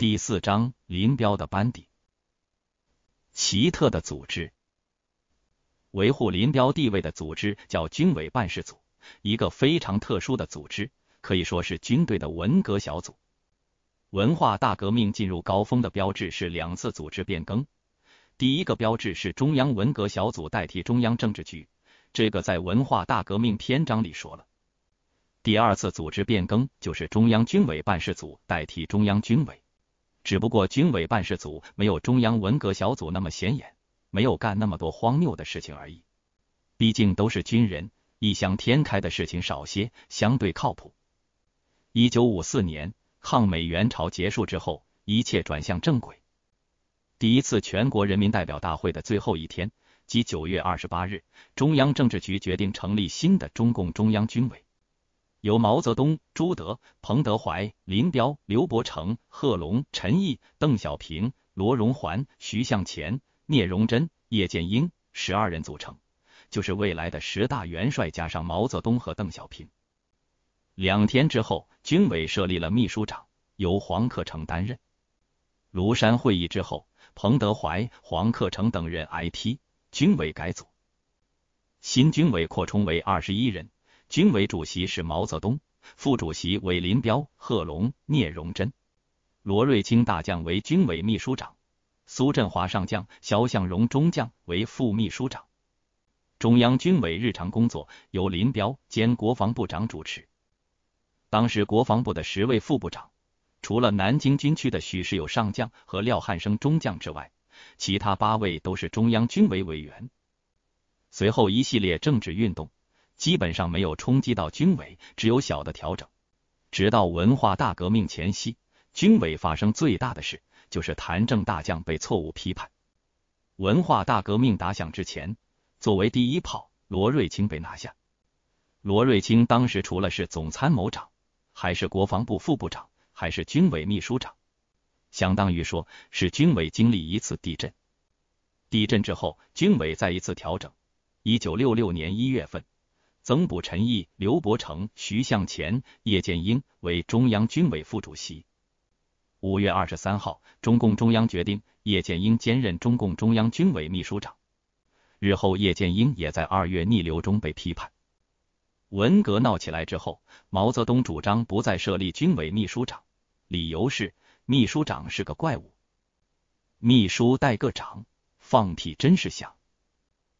第四章林彪的班底，奇特的组织，维护林彪地位的组织叫军委办事组，一个非常特殊的组织，可以说是军队的文革小组。文化大革命进入高峰的标志是两次组织变更，第一个标志是中央文革小组代替中央政治局，这个在文化大革命篇章里说了。第二次组织变更就是中央军委办事组代替中央军委。只不过军委办事组没有中央文革小组那么显眼，没有干那么多荒谬的事情而已。毕竟都是军人，异想天开的事情少些，相对靠谱。一九五四年抗美援朝结束之后，一切转向正轨。第一次全国人民代表大会的最后一天，即九月二十八日，中央政治局决定成立新的中共中央军委。由毛泽东、朱德、彭德怀、林彪、刘伯承、贺龙、陈毅、邓小平、罗荣桓、徐向前、聂荣臻、叶剑英十二人组成，就是未来的十大元帅，加上毛泽东和邓小平。两天之后，军委设立了秘书长，由黄克诚担任。庐山会议之后，彭德怀、黄克诚等人挨批，军委改组，新军委扩充为二十一人。军委主席是毛泽东，副主席为林彪、贺龙、聂荣臻、罗瑞卿大将为军委秘书长，苏振华上将、肖向荣中将为副秘书长。中央军委日常工作由林彪兼国防部长主持。当时国防部的十位副部长，除了南京军区的许世友上将和廖汉生中将之外，其他八位都是中央军委委员。随后一系列政治运动。基本上没有冲击到军委，只有小的调整。直到文化大革命前夕，军委发生最大的事就是谭政大将被错误批判。文化大革命打响之前，作为第一炮，罗瑞卿被拿下。罗瑞卿当时除了是总参谋长，还是国防部副部长，还是军委秘书长，相当于说是军委经历一次地震。地震之后，军委再一次调整。一九六六年一月份。增补陈毅、刘伯承、徐向前、叶剑英为中央军委副主席。五月二十三号，中共中央决定叶剑英兼任中共中央军委秘书长。日后，叶剑英也在二月逆流中被批判。文革闹起来之后，毛泽东主张不再设立军委秘书长，理由是秘书长是个怪物，秘书带个长，放屁真是响。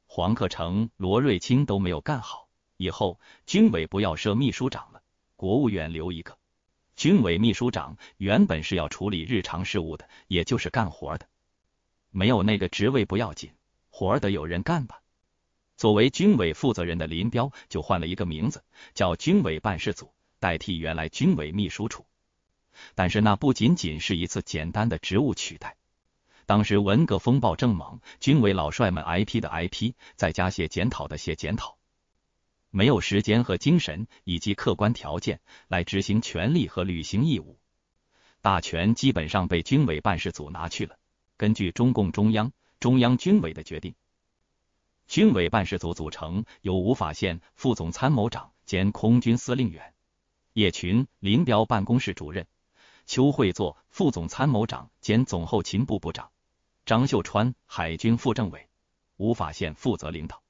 黄克诚、罗瑞卿都没有干好。以后军委不要设秘书长了，国务院留一个。军委秘书长原本是要处理日常事务的，也就是干活的，没有那个职位不要紧，活得有人干吧。作为军委负责人的林彪就换了一个名字，叫军委办事组，代替原来军委秘书处。但是那不仅仅是一次简单的职务取代，当时文革风暴正猛，军委老帅们挨批的挨批，再加些检讨的写检讨。没有时间和精神以及客观条件来执行权利和履行义务，大权基本上被军委办事组拿去了。根据中共中央、中央军委的决定，军委办事组组成由吴法宪副总参谋长兼空军司令员、叶群、林彪办公室主任、邱会作副总参谋长兼总后勤部部长、张秀川海军副政委，吴法宪负责领导。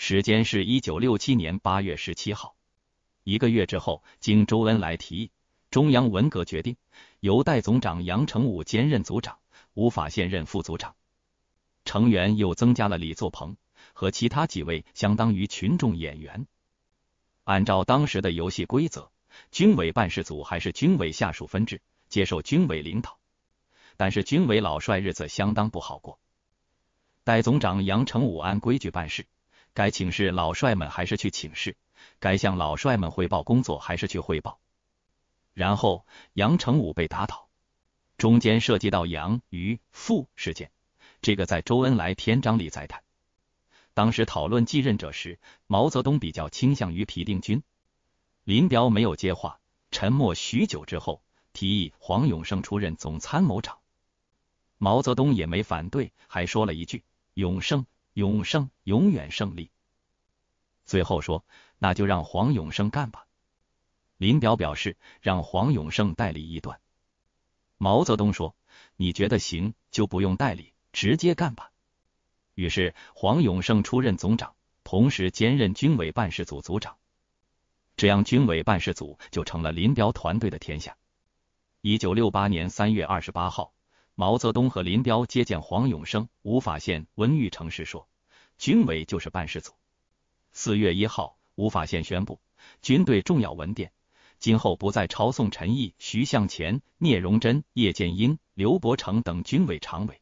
时间是一九六七年八月十七号。一个月之后，经周恩来提议，中央文革决定由代总长杨成武兼任组长，吴法宪任副组长。成员又增加了李作鹏和其他几位相当于群众演员。按照当时的游戏规则，军委办事组还是军委下属分支，接受军委领导。但是军委老帅日子相当不好过。代总长杨成武按规矩办事。该请示老帅们还是去请示？该向老帅们汇报工作还是去汇报？然后杨成武被打倒，中间涉及到杨与傅事件，这个在周恩来篇章里再谈。当时讨论继任者时，毛泽东比较倾向于皮定均，林彪没有接话，沉默许久之后提议黄永胜出任总参谋长，毛泽东也没反对，还说了一句“永胜”。永胜永远胜利。最后说，那就让黄永胜干吧。林彪表示，让黄永胜代理一段。毛泽东说，你觉得行就不用代理，直接干吧。于是黄永胜出任总长，同时兼任军委办事组组长，这样军委办事组就成了林彪团队的天下。一九六八年三月二十八号。毛泽东和林彪接见黄永生、吴法宪、温玉成时说：“军委就是办事组。”四月一号，吴法宪宣布军队重要文电今后不再抄送陈毅、徐向前、聂荣臻、叶剑英、刘伯承等军委常委。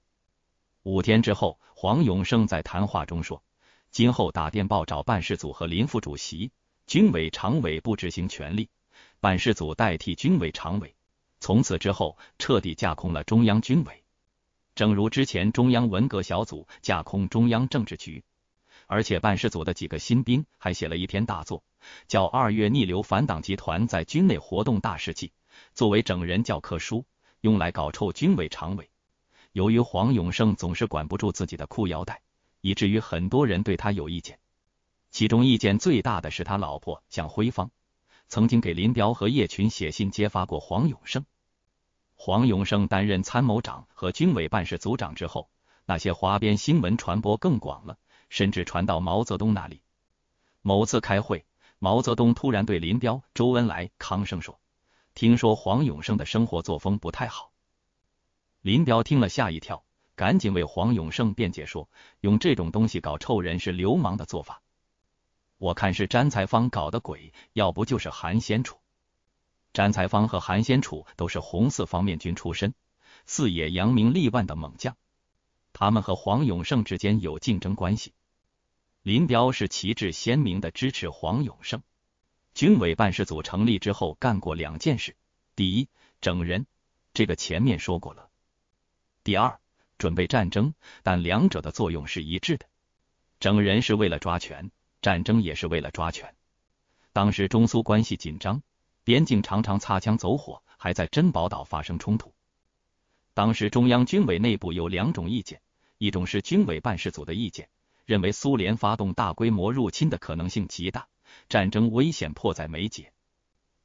五天之后，黄永生在谈话中说：“今后打电报找办事组和林副主席，军委常委不执行权力，办事组代替军委常委。”从此之后，彻底架空了中央军委，正如之前中央文革小组架空中央政治局，而且办事组的几个新兵还写了一篇大作，叫《二月逆流反党集团在军内活动大事记》，作为整人教科书，用来搞臭军委常委。由于黄永胜总是管不住自己的裤腰带，以至于很多人对他有意见，其中意见最大的是他老婆向辉芳。曾经给林彪和叶群写信揭发过黄永胜。黄永胜担任参谋长和军委办事组长之后，那些花边新闻传播更广了，甚至传到毛泽东那里。某次开会，毛泽东突然对林彪、周恩来、康生说：“听说黄永胜的生活作风不太好。”林彪听了吓一跳，赶紧为黄永胜辩解说：“用这种东西搞臭人是流氓的做法。”我看是詹才芳搞的鬼，要不就是韩先楚。詹才芳和韩先楚都是红四方面军出身，四野扬名立万的猛将。他们和黄永胜之间有竞争关系。林彪是旗帜鲜明的支持黄永胜。军委办事组成立之后，干过两件事：第一，整人，这个前面说过了；第二，准备战争。但两者的作用是一致的，整人是为了抓权。战争也是为了抓权。当时中苏关系紧张，边境常常擦枪走火，还在珍宝岛发生冲突。当时中央军委内部有两种意见，一种是军委办事组的意见，认为苏联发动大规模入侵的可能性极大，战争危险迫在眉睫。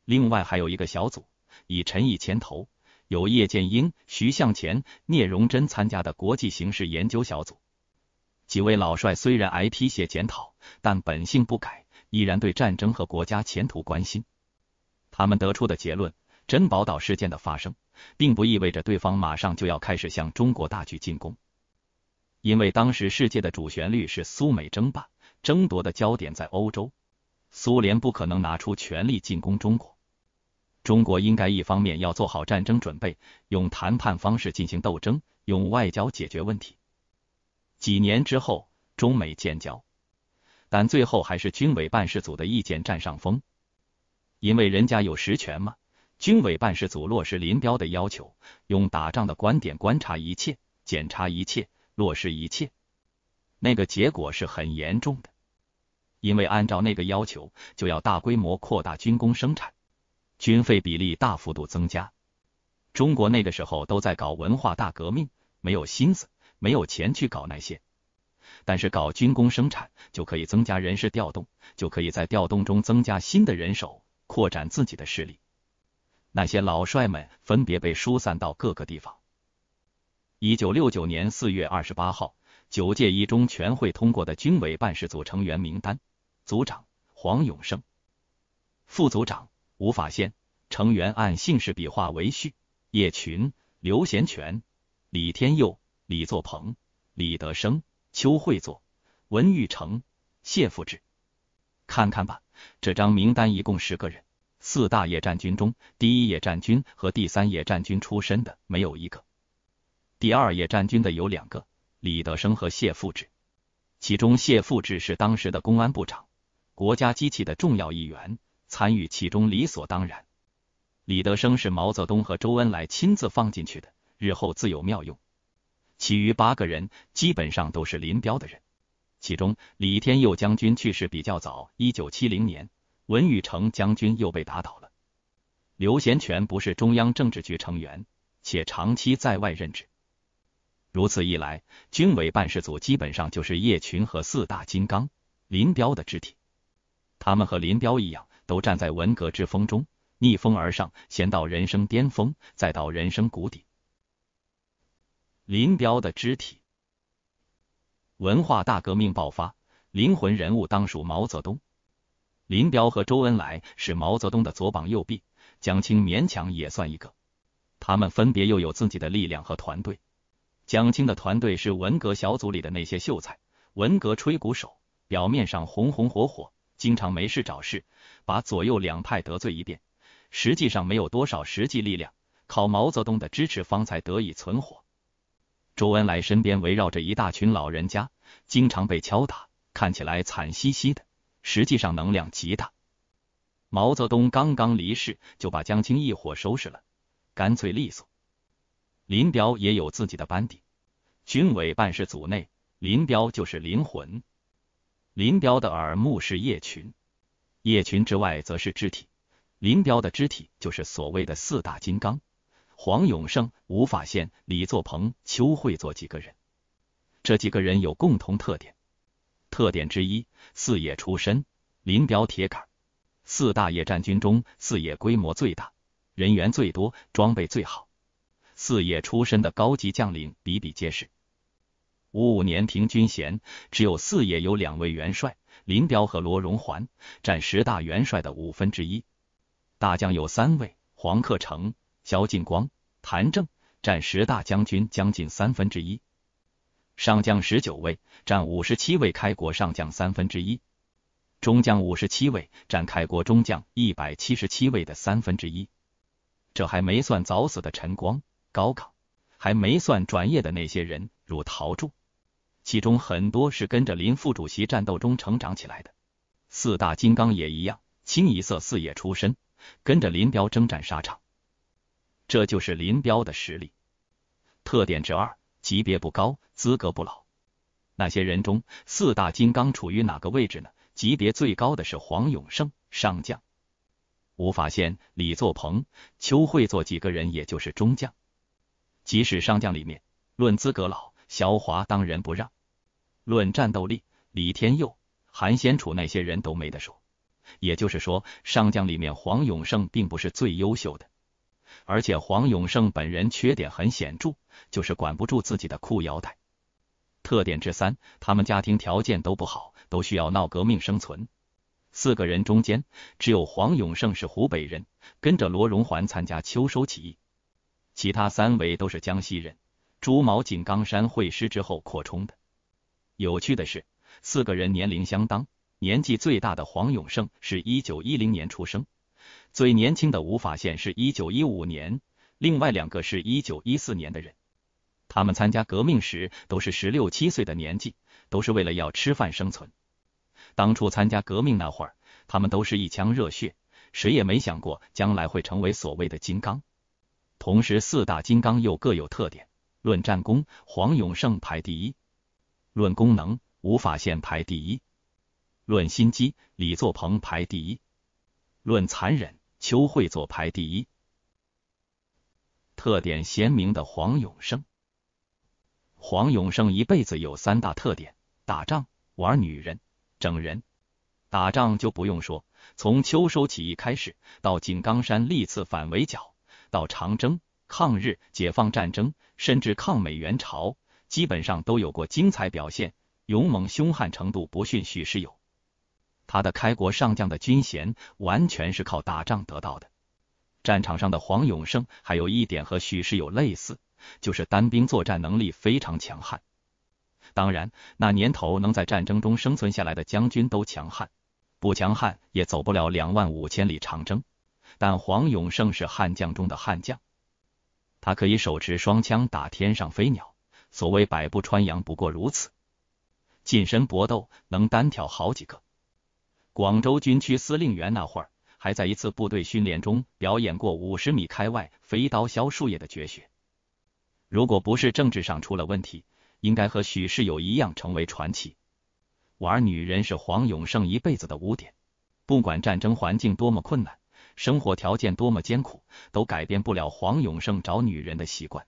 另外还有一个小组，以陈毅牵头，有叶剑英、徐向前、聂荣臻参加的国际形势研究小组。几位老帅虽然挨批写检讨，但本性不改，依然对战争和国家前途关心。他们得出的结论：珍宝岛事件的发生，并不意味着对方马上就要开始向中国大举进攻，因为当时世界的主旋律是苏美争霸，争夺的焦点在欧洲，苏联不可能拿出全力进攻中国。中国应该一方面要做好战争准备，用谈判方式进行斗争，用外交解决问题。几年之后，中美建交，但最后还是军委办事组的意见占上风，因为人家有实权嘛。军委办事组落实林彪的要求，用打仗的观点观察一切，检查一切，落实一切。那个结果是很严重的，因为按照那个要求，就要大规模扩大军工生产，军费比例大幅度增加。中国那个时候都在搞文化大革命，没有心思。没有钱去搞那些，但是搞军工生产就可以增加人事调动，就可以在调动中增加新的人手，扩展自己的势力。那些老帅们分别被疏散到各个地方。一九六九年四月二十八号，九届一中全会通过的军委办事组成员名单：组长黄永胜，副组长吴法宪，成员按姓氏笔画为序：叶群、刘贤权、李天佑。李作鹏、李德生、邱会作、文玉成、谢富志。看看吧，这张名单一共十个人，四大野战军中第一野战军和第三野战军出身的没有一个，第二野战军的有两个，李德生和谢富志。其中谢富志是当时的公安部长，国家机器的重要一员，参与其中理所当然。李德生是毛泽东和周恩来亲自放进去的，日后自有妙用。其余八个人基本上都是林彪的人，其中李天佑将军去世比较早，一九七零年，文宇成将军又被打倒了。刘贤权不是中央政治局成员，且长期在外任职。如此一来，军委办事组基本上就是叶群和四大金刚林彪的肢体。他们和林彪一样，都站在文革之风中逆风而上，先到人生巅峰，再到人生谷底。林彪的肢体文化大革命爆发，灵魂人物当属毛泽东。林彪和周恩来是毛泽东的左膀右臂，蒋清勉强也算一个。他们分别又有自己的力量和团队。蒋清的团队是文革小组里的那些秀才，文革吹鼓手，表面上红红火火，经常没事找事，把左右两派得罪一遍，实际上没有多少实际力量，靠毛泽东的支持方才得以存活。周恩来身边围绕着一大群老人家，经常被敲打，看起来惨兮兮的，实际上能量极大。毛泽东刚刚离世，就把江青一伙收拾了，干脆利索。林彪也有自己的班底，军委办事组内，林彪就是灵魂。林彪的耳目是叶群，叶群之外则是肢体。林彪的肢体就是所谓的四大金刚。黄永胜、吴法宪、李作鹏、邱会作几个人，这几个人有共同特点。特点之一，四野出身，林彪铁杆。四大野战军中，四野规模最大，人员最多，装备最好。四野出身的高级将领比比皆是。五五年平军衔，只有四野有两位元帅，林彪和罗荣桓，占十大元帅的五分之一。大将有三位，黄克诚。萧劲光、谭政占十大将军将近三分之一，上将十九位占五十七位开国上将三分之一，中将五十七位占开国中将一百七十七位的三分之一。这还没算早死的陈光、高岗，还没算转业的那些人，如陶铸，其中很多是跟着林副主席战斗中成长起来的。四大金刚也一样，清一色四野出身，跟着林彪征战沙场。这就是林彪的实力特点之二：级别不高，资格不老。那些人中，四大金刚处于哪个位置呢？级别最高的是黄永胜上将，吴法宪、李作鹏、邱会作几个人，也就是中将。即使上将里面，论资格老，萧华当仁不让；论战斗力，李天佑、韩先楚那些人都没得说。也就是说，上将里面，黄永胜并不是最优秀的。而且黄永胜本人缺点很显著，就是管不住自己的裤腰带。特点之三，他们家庭条件都不好，都需要闹革命生存。四个人中间，只有黄永胜是湖北人，跟着罗荣桓参加秋收起义，其他三位都是江西人，朱毛井冈山会师之后扩充的。有趣的是，四个人年龄相当，年纪最大的黄永胜是一九一零年出生。最年轻的吴法宪是一九一五年，另外两个是一九一四年的人。他们参加革命时都是十六七岁的年纪，都是为了要吃饭生存。当初参加革命那会儿，他们都是一腔热血，谁也没想过将来会成为所谓的金刚。同时，四大金刚又各有特点：论战功，黄永胜排第一；论功能，吴法宪排第一；论心机，李作鹏排第一；论残忍。邱会作排第一，特点鲜明的黄永胜。黄永胜一辈子有三大特点：打仗、玩女人、整人。打仗就不用说，从秋收起义开始，到井冈山历次反围剿，到长征、抗日、解放战争，甚至抗美援朝，基本上都有过精彩表现，勇猛凶悍程度不逊许世友。他的开国上将的军衔完全是靠打仗得到的。战场上的黄永胜还有一点和许世友类似，就是单兵作战能力非常强悍。当然，那年头能在战争中生存下来的将军都强悍，不强悍也走不了两万五千里长征。但黄永胜是悍将中的悍将，他可以手持双枪打天上飞鸟，所谓百步穿杨不过如此。近身搏斗能单挑好几个。广州军区司令员那会儿，还在一次部队训练中表演过五十米开外飞刀削树叶的绝学。如果不是政治上出了问题，应该和许世友一样成为传奇。玩女人是黄永胜一辈子的污点。不管战争环境多么困难，生活条件多么艰苦，都改变不了黄永胜找女人的习惯。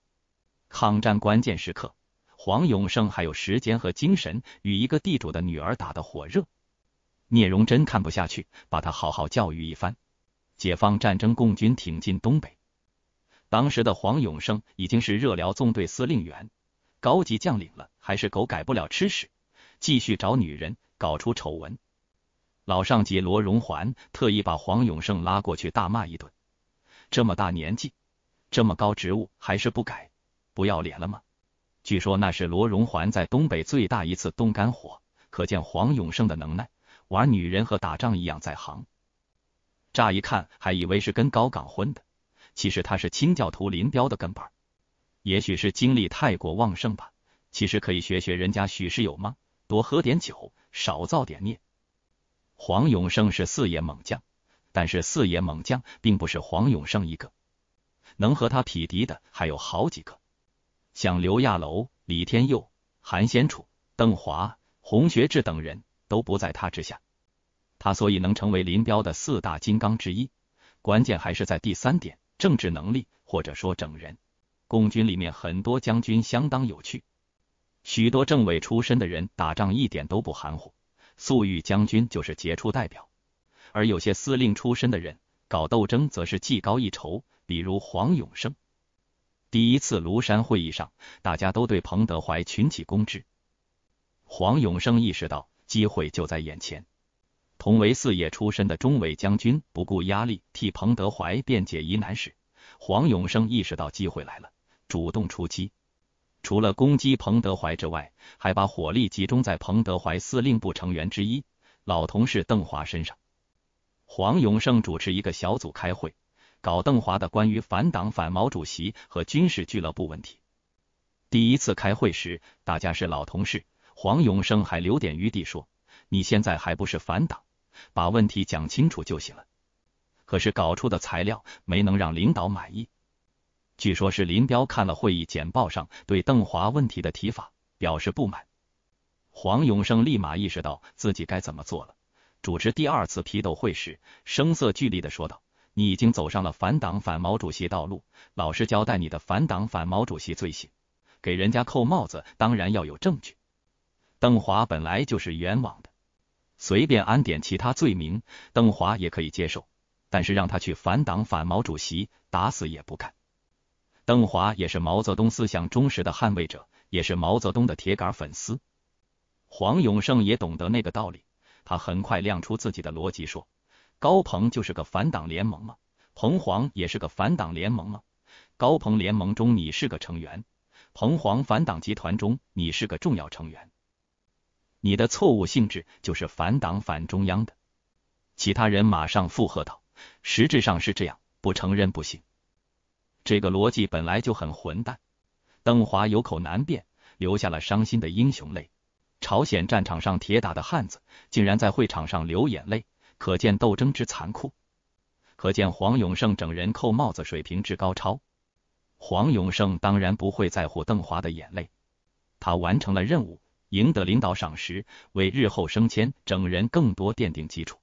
抗战关键时刻，黄永胜还有时间和精神与一个地主的女儿打得火热。聂荣臻看不下去，把他好好教育一番。解放战争，共军挺进东北，当时的黄永胜已经是热辽纵队司令员，高级将领了，还是狗改不了吃屎，继续找女人，搞出丑闻。老上级罗荣桓特意把黄永胜拉过去大骂一顿：这么大年纪，这么高职务，还是不改，不要脸了吗？据说那是罗荣桓在东北最大一次动肝火，可见黄永胜的能耐。玩女人和打仗一样在行，乍一看还以为是跟高岗混的，其实他是清教徒林彪的跟班。也许是精力太过旺盛吧，其实可以学学人家许世友吗？多喝点酒，少造点孽。黄永胜是四野猛将，但是四野猛将并不是黄永胜一个，能和他匹敌的还有好几个，像刘亚楼、李天佑、韩先楚、邓华、洪学智等人。都不在他之下。他所以能成为林彪的四大金刚之一，关键还是在第三点——政治能力，或者说整人。共军里面很多将军相当有趣，许多政委出身的人打仗一点都不含糊，粟裕将军就是杰出代表。而有些司令出身的人搞斗争则是技高一筹，比如黄永胜。第一次庐山会议上，大家都对彭德怀群起攻之，黄永胜意识到。机会就在眼前。同为四野出身的中委将军不顾压力，替彭德怀辩解疑难时，黄永胜意识到机会来了，主动出击。除了攻击彭德怀之外，还把火力集中在彭德怀司令部成员之一老同事邓华身上。黄永胜主持一个小组开会，搞邓华的关于反党反毛主席和军事俱乐部问题。第一次开会时，大家是老同事。黄永生还留点余地说：“你现在还不是反党，把问题讲清楚就行了。”可是搞出的材料没能让领导满意。据说是林彪看了会议简报上对邓华问题的提法，表示不满。黄永生立马意识到自己该怎么做了。主持第二次批斗会时，声色俱厉地说道：“你已经走上了反党反毛主席道路，老实交代你的反党反毛主席罪行。给人家扣帽子当然要有证据。”邓华本来就是冤枉的，随便安点其他罪名，邓华也可以接受。但是让他去反党反毛主席，打死也不干。邓华也是毛泽东思想忠实的捍卫者，也是毛泽东的铁杆粉丝。黄永胜也懂得那个道理，他很快亮出自己的逻辑说：“高鹏就是个反党联盟吗？彭黄也是个反党联盟吗？高鹏联盟中你是个成员，彭黄反党集团中你是个重要成员。”你的错误性质就是反党反中央的，其他人马上附和道：“实质上是这样，不承认不行。”这个逻辑本来就很混蛋。邓华有口难辩，流下了伤心的英雄泪。朝鲜战场上铁打的汉子，竟然在会场上流眼泪，可见斗争之残酷，可见黄永胜整人扣帽子水平之高超。黄永胜当然不会在乎邓华的眼泪，他完成了任务。赢得领导赏识，为日后升迁、整人更多奠定基础。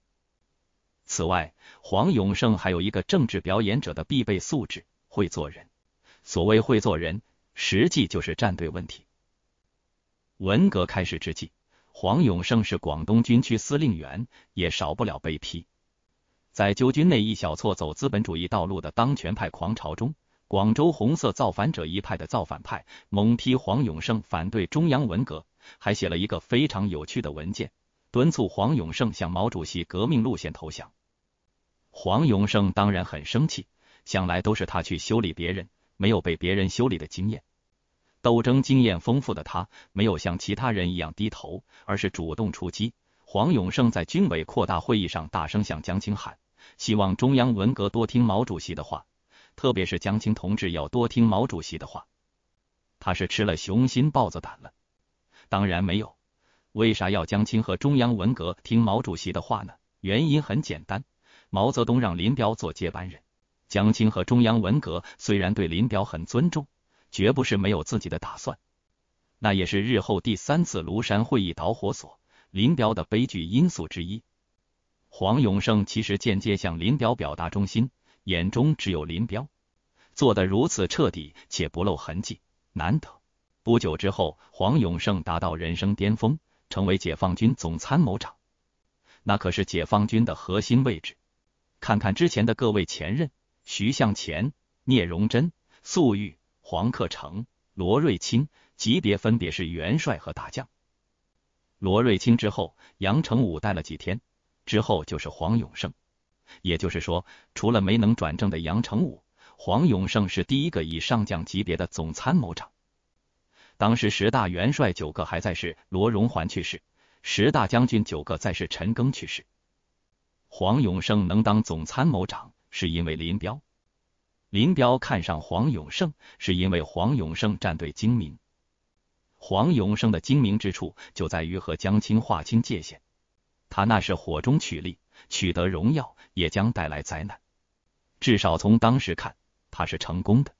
此外，黄永胜还有一个政治表演者的必备素质——会做人。所谓会做人，实际就是站队问题。文革开始之际，黄永胜是广东军区司令员，也少不了被批。在纠军内一小撮走资本主义道路的当权派狂潮中，广州红色造反者一派的造反派猛批黄永胜反对中央文革。还写了一个非常有趣的文件，敦促黄永胜向毛主席革命路线投降。黄永胜当然很生气，向来都是他去修理别人，没有被别人修理的经验。斗争经验丰富的他，没有像其他人一样低头，而是主动出击。黄永胜在军委扩大会议上大声向江青喊：“希望中央文革多听毛主席的话，特别是江青同志要多听毛主席的话。”他是吃了熊心豹子胆了。当然没有，为啥要江青和中央文革听毛主席的话呢？原因很简单，毛泽东让林彪做接班人，江青和中央文革虽然对林彪很尊重，绝不是没有自己的打算，那也是日后第三次庐山会议导火索、林彪的悲剧因素之一。黄永胜其实间接向林彪表达忠心，眼中只有林彪，做的如此彻底且不露痕迹，难得。不久之后，黄永胜达到人生巅峰，成为解放军总参谋长。那可是解放军的核心位置。看看之前的各位前任：徐向前、聂荣臻、粟裕、黄克诚、罗瑞卿，级别分别是元帅和大将。罗瑞卿之后，杨成武带了几天，之后就是黄永胜。也就是说，除了没能转正的杨成武，黄永胜是第一个以上将级别的总参谋长。当时十大元帅九个还在世，罗荣桓去世；十大将军九个在世，陈赓去世。黄永胜能当总参谋长，是因为林彪；林彪看上黄永胜，是因为黄永胜战队精明。黄永胜的精明之处就在于和江青划清界限。他那是火中取栗，取得荣耀也将带来灾难。至少从当时看，他是成功的；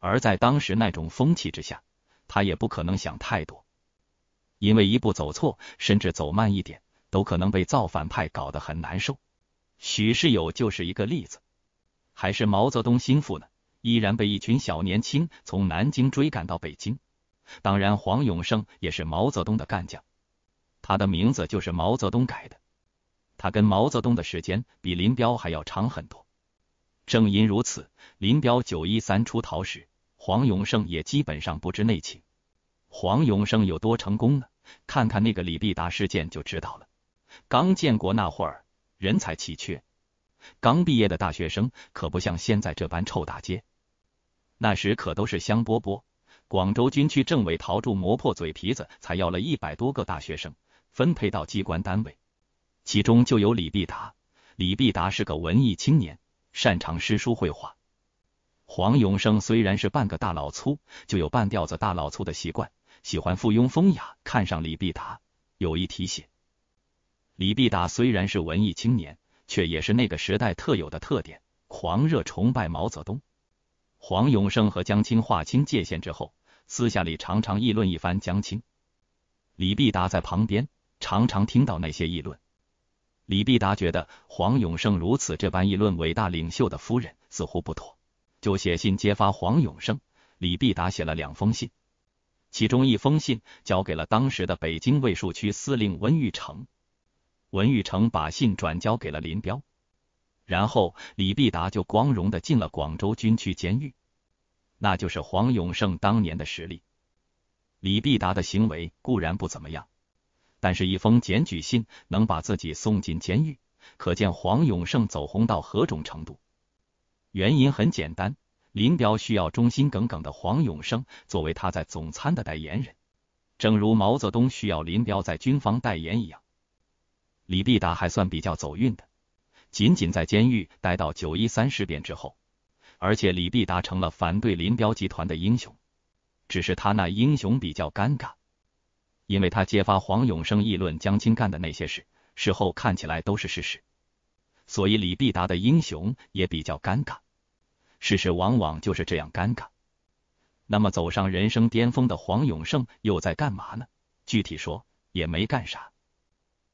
而在当时那种风气之下。他也不可能想太多，因为一步走错，甚至走慢一点，都可能被造反派搞得很难受。许世友就是一个例子，还是毛泽东心腹呢，依然被一群小年轻从南京追赶到北京。当然，黄永胜也是毛泽东的干将，他的名字就是毛泽东改的。他跟毛泽东的时间比林彪还要长很多，正因如此，林彪九一三出逃时。黄永胜也基本上不知内情。黄永胜有多成功呢？看看那个李必达事件就知道了。刚建国那会儿，人才奇缺，刚毕业的大学生可不像现在这般臭大街。那时可都是香饽饽。广州军区政委陶铸磨破嘴皮子，才要了一百多个大学生分配到机关单位，其中就有李必达。李必达是个文艺青年，擅长诗书绘画。黄永生虽然是半个大老粗，就有半吊子大老粗的习惯，喜欢附庸风雅。看上李必达，有意提携李必达。虽然是文艺青年，却也是那个时代特有的特点，狂热崇拜毛泽东。黄永生和江青划清界限之后，私下里常常议论一番江青。李必达在旁边常常听到那些议论，李必达觉得黄永生如此这般议论伟大领袖的夫人，似乎不妥。就写信揭发黄永胜，李必达写了两封信，其中一封信交给了当时的北京卫戍区司令文玉成，文玉成把信转交给了林彪，然后李必达就光荣的进了广州军区监狱，那就是黄永胜当年的实力。李必达的行为固然不怎么样，但是，一封检举信能把自己送进监狱，可见黄永胜走红到何种程度。原因很简单，林彪需要忠心耿耿的黄永生作为他在总参的代言人，正如毛泽东需要林彪在军方代言一样。李必达还算比较走运的，仅仅在监狱待到九一三事变之后，而且李必达成了反对林彪集团的英雄，只是他那英雄比较尴尬，因为他揭发黄永生议论江青干的那些事，事后看起来都是事实。所以李必达的英雄也比较尴尬，事实往往就是这样尴尬。那么走上人生巅峰的黄永胜又在干嘛呢？具体说也没干啥。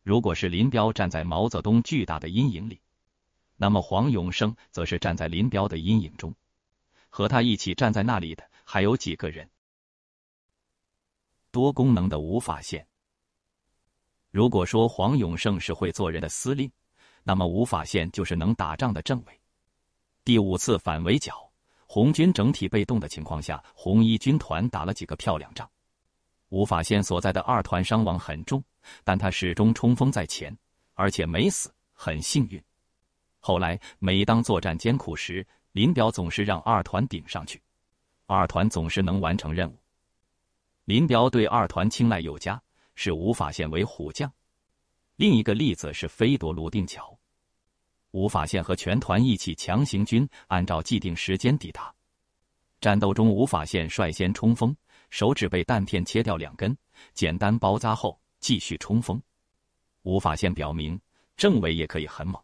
如果是林彪站在毛泽东巨大的阴影里，那么黄永胜则是站在林彪的阴影中，和他一起站在那里的还有几个人？多功能的无法线。如果说黄永胜是会做人的司令。那么，无法线就是能打仗的政委。第五次反围剿，红军整体被动的情况下，红一军团打了几个漂亮仗。吴法宪所在的二团伤亡很重，但他始终冲锋在前，而且没死，很幸运。后来，每当作战艰苦时，林彪总是让二团顶上去，二团总是能完成任务。林彪对二团青睐有加，是吴法宪为虎将。另一个例子是飞夺泸定桥，吴法宪和全团一起强行军，按照既定时间抵达。战斗中，吴法宪率先冲锋，手指被弹片切掉两根，简单包扎后继续冲锋。吴法宪表明，政委也可以很猛。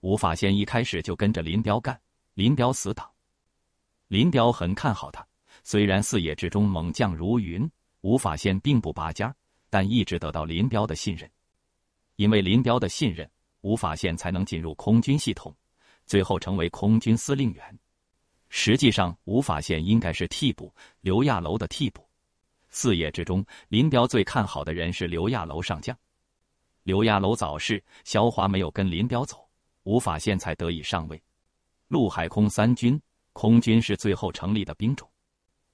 吴法宪一开始就跟着林彪干，林彪死党，林彪很看好他。虽然四野之中猛将如云，吴法宪并不拔尖，但一直得到林彪的信任。因为林彪的信任，吴法宪才能进入空军系统，最后成为空军司令员。实际上，吴法宪应该是替补刘亚楼的替补。四野之中，林彪最看好的人是刘亚楼上将。刘亚楼早逝，萧华没有跟林彪走，吴法宪才得以上位。陆海空三军，空军是最后成立的兵种。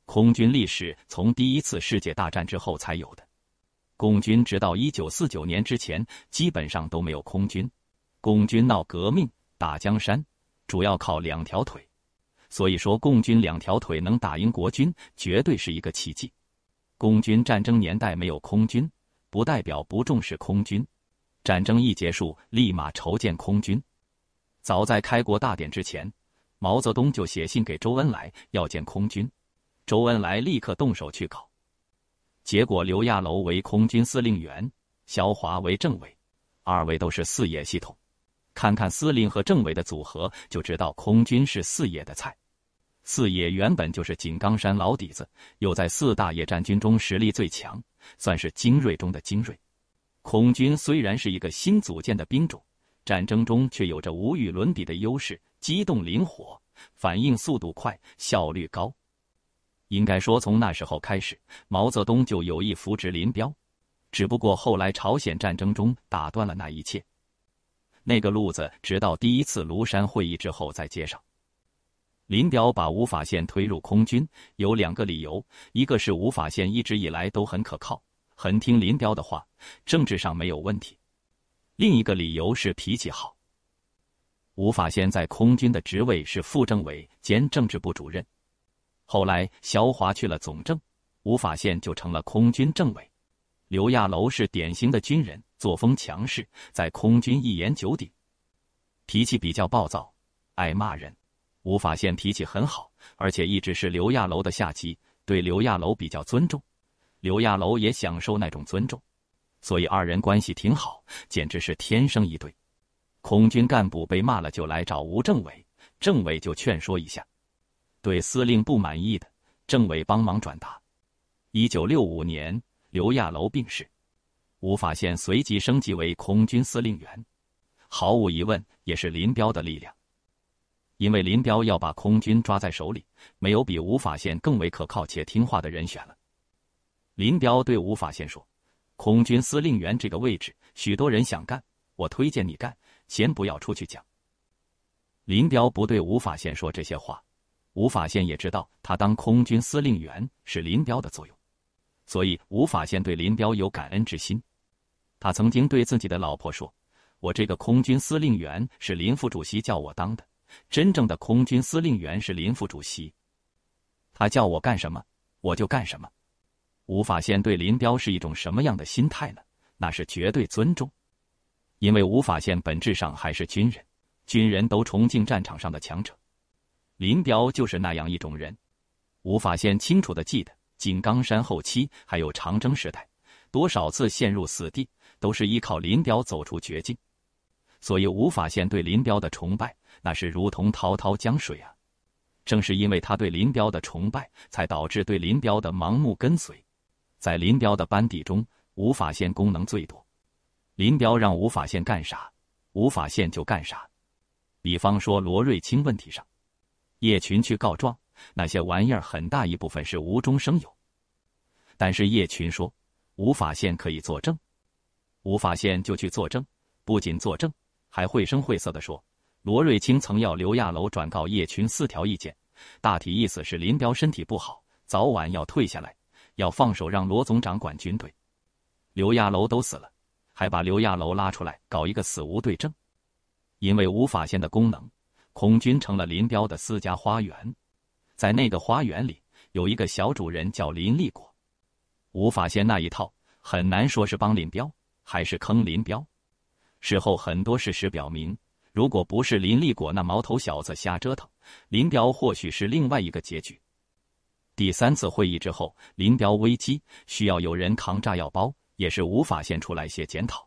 空军历史从第一次世界大战之后才有的。共军直到一九四九年之前，基本上都没有空军。共军闹革命、打江山，主要靠两条腿。所以说，共军两条腿能打赢国军，绝对是一个奇迹。共军战争年代没有空军，不代表不重视空军。战争一结束，立马筹建空军。早在开国大典之前，毛泽东就写信给周恩来要建空军，周恩来立刻动手去搞。结果，刘亚楼为空军司令员，肖华为政委，二位都是四野系统。看看司令和政委的组合，就知道空军是四野的菜。四野原本就是井冈山老底子，又在四大野战军中实力最强，算是精锐中的精锐。空军虽然是一个新组建的兵种，战争中却有着无与伦比的优势：机动灵活，反应速度快，效率高。应该说，从那时候开始，毛泽东就有意扶植林彪，只不过后来朝鲜战争中打断了那一切。那个路子，直到第一次庐山会议之后再接上。林彪把吴法宪推入空军有两个理由：一个是吴法宪一直以来都很可靠，很听林彪的话，政治上没有问题；另一个理由是脾气好。吴法宪在空军的职位是副政委兼政治部主任。后来，萧华去了总政，吴法宪就成了空军政委。刘亚楼是典型的军人，作风强势，在空军一言九鼎，脾气比较暴躁，爱骂人。吴法宪脾气很好，而且一直是刘亚楼的下级，对刘亚楼比较尊重，刘亚楼也享受那种尊重，所以二人关系挺好，简直是天生一对。空军干部被骂了，就来找吴政委，政委就劝说一下。对司令不满意的，政委帮忙转达。一九六五年，刘亚楼病逝，吴法宪随即升级为空军司令员。毫无疑问，也是林彪的力量，因为林彪要把空军抓在手里，没有比吴法宪更为可靠且听话的人选了。林彪对吴法宪说：“空军司令员这个位置，许多人想干，我推荐你干，先不要出去讲。”林彪不对吴法宪说这些话。吴法宪也知道他当空军司令员是林彪的作用，所以吴法宪对林彪有感恩之心。他曾经对自己的老婆说：“我这个空军司令员是林副主席叫我当的，真正的空军司令员是林副主席，他叫我干什么，我就干什么。”吴法宪对林彪是一种什么样的心态呢？那是绝对尊重，因为吴法宪本质上还是军人，军人都崇敬战场上的强者。林彪就是那样一种人，吴法宪清楚的记得，井冈山后期还有长征时代，多少次陷入死地，都是依靠林彪走出绝境。所以吴法宪对林彪的崇拜，那是如同滔滔江水啊！正是因为他对林彪的崇拜，才导致对林彪的盲目跟随。在林彪的班底中，吴法宪功能最多，林彪让吴法宪干啥，吴法宪就干啥。比方说罗瑞卿问题上。叶群去告状，那些玩意儿很大一部分是无中生有。但是叶群说，吴法宪可以作证，吴法宪就去作证，不仅作证，还绘声绘色地说，罗瑞卿曾要刘亚楼转告叶群四条意见，大体意思是林彪身体不好，早晚要退下来，要放手让罗总长管军队。刘亚楼都死了，还把刘亚楼拉出来搞一个死无对证，因为吴法宪的功能。空军成了林彪的私家花园，在那个花园里有一个小主人叫林立果。吴法宪那一套很难说是帮林彪还是坑林彪。事后很多事实表明，如果不是林立果那毛头小子瞎折腾，林彪或许是另外一个结局。第三次会议之后，林彪危机需要有人扛炸药包，也是吴法宪出来写检讨。